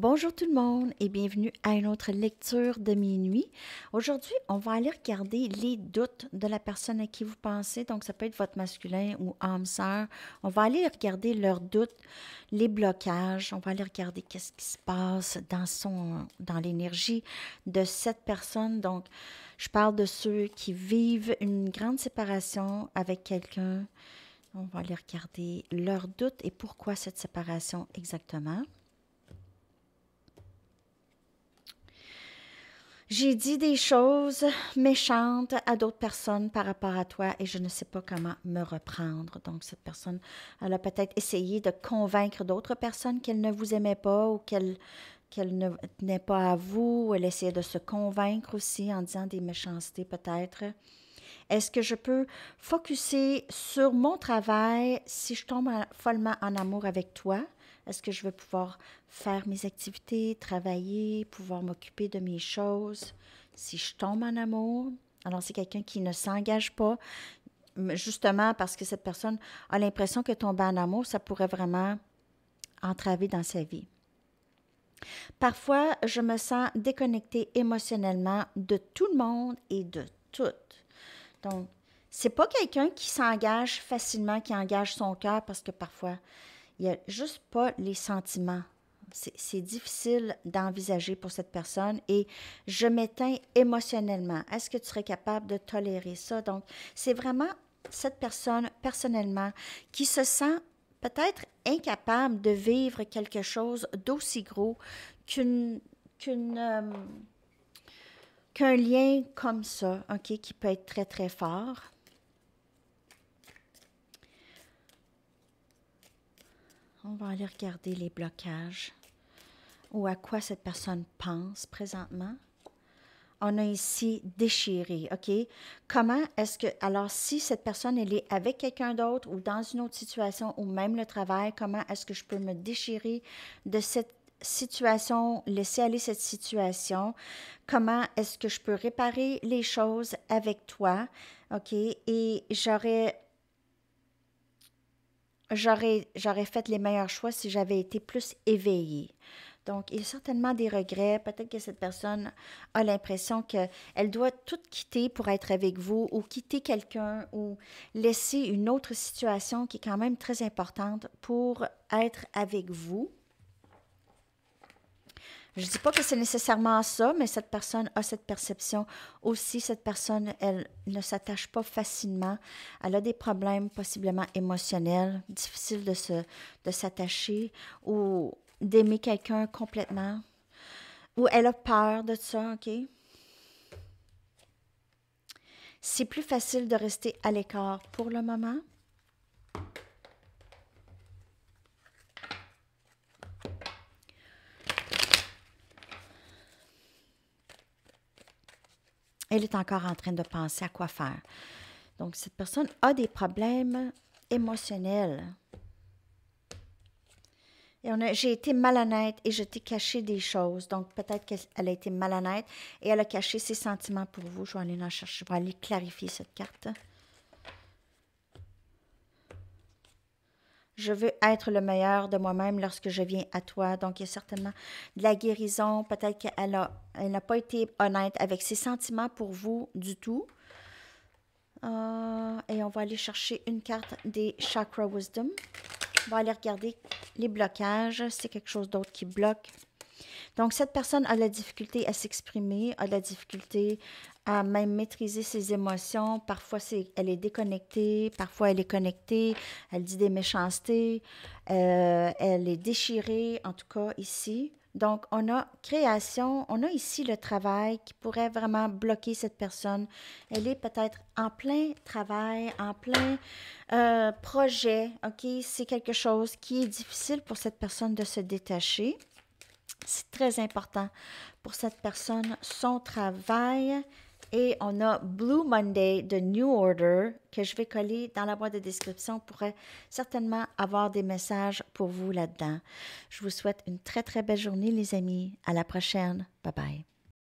Bonjour tout le monde et bienvenue à une autre lecture de minuit. Aujourd'hui, on va aller regarder les doutes de la personne à qui vous pensez. Donc, ça peut être votre masculin ou âme sœur. On va aller regarder leurs doutes, les blocages. On va aller regarder qu'est-ce qui se passe dans son, dans l'énergie de cette personne. Donc, je parle de ceux qui vivent une grande séparation avec quelqu'un. On va aller regarder leurs doutes et pourquoi cette séparation exactement. J'ai dit des choses méchantes à d'autres personnes par rapport à toi et je ne sais pas comment me reprendre. Donc, cette personne, elle a peut-être essayé de convaincre d'autres personnes qu'elle ne vous aimait pas ou qu'elle qu'elle ne tenait pas à vous, elle essayait de se convaincre aussi en disant des méchancetés peut-être. Est-ce que je peux focuser sur mon travail si je tombe follement en amour avec toi? Est-ce que je vais pouvoir faire mes activités, travailler, pouvoir m'occuper de mes choses? Si je tombe en amour, alors c'est quelqu'un qui ne s'engage pas, justement parce que cette personne a l'impression que tomber en amour, ça pourrait vraiment entraver dans sa vie. Parfois, je me sens déconnectée émotionnellement de tout le monde et de toutes. Donc, c'est pas quelqu'un qui s'engage facilement, qui engage son cœur, parce que parfois, il n'y a juste pas les sentiments. C'est difficile d'envisager pour cette personne et je m'éteins émotionnellement. Est-ce que tu serais capable de tolérer ça? Donc, c'est vraiment cette personne personnellement qui se sent peut-être incapable de vivre quelque chose d'aussi gros euh, qu'un lien comme ça, OK, qui peut être très, très fort. On va aller regarder les blocages ou à quoi cette personne pense présentement. On a ici déchiré, OK? Comment est-ce que, alors si cette personne, elle est avec quelqu'un d'autre ou dans une autre situation ou même le travail, comment est-ce que je peux me déchirer de cette situation, laisser aller cette situation, comment est-ce que je peux réparer les choses avec toi, OK? Et j'aurais j'aurais, fait les meilleurs choix si j'avais été plus éveillée. Donc, il y a certainement des regrets. Peut-être que cette personne a l'impression qu'elle doit tout quitter pour être avec vous ou quitter quelqu'un ou laisser une autre situation qui est quand même très importante pour être avec vous. Je ne dis pas que c'est nécessairement ça, mais cette personne a cette perception. Aussi, cette personne, elle ne s'attache pas facilement. Elle a des problèmes possiblement émotionnels, difficile de se, de s'attacher ou d'aimer quelqu'un complètement. Ou elle a peur de ça, OK? C'est plus facile de rester à l'écart pour le moment. Elle est encore en train de penser à quoi faire. Donc, cette personne a des problèmes émotionnels. j'ai été malhonnête et je t'ai caché des choses. Donc, peut-être qu'elle a été malhonnête et elle a caché ses sentiments pour vous. Je vais aller, en chercher, je vais aller clarifier cette carte. Je veux être le meilleur de moi-même lorsque je viens à toi. Donc, il y a certainement de la guérison. Peut-être qu'elle n'a pas été honnête avec ses sentiments pour vous du tout. Euh, et on va aller chercher une carte des Chakra Wisdom. On va aller regarder les blocages. C'est quelque chose d'autre qui bloque. Donc, cette personne a la difficulté à s'exprimer, a la difficulté à même maîtriser ses émotions. Parfois, elle est déconnectée, parfois elle est connectée, elle dit des méchancetés, euh, elle est déchirée, en tout cas ici. Donc, on a création, on a ici le travail qui pourrait vraiment bloquer cette personne. Elle est peut-être en plein travail, en plein euh, projet, OK? C'est quelque chose qui est difficile pour cette personne de se détacher. C'est très important pour cette personne, son travail. Et on a Blue Monday de New Order que je vais coller dans la boîte de description. On pourrait certainement avoir des messages pour vous là-dedans. Je vous souhaite une très, très belle journée, les amis. À la prochaine. Bye bye.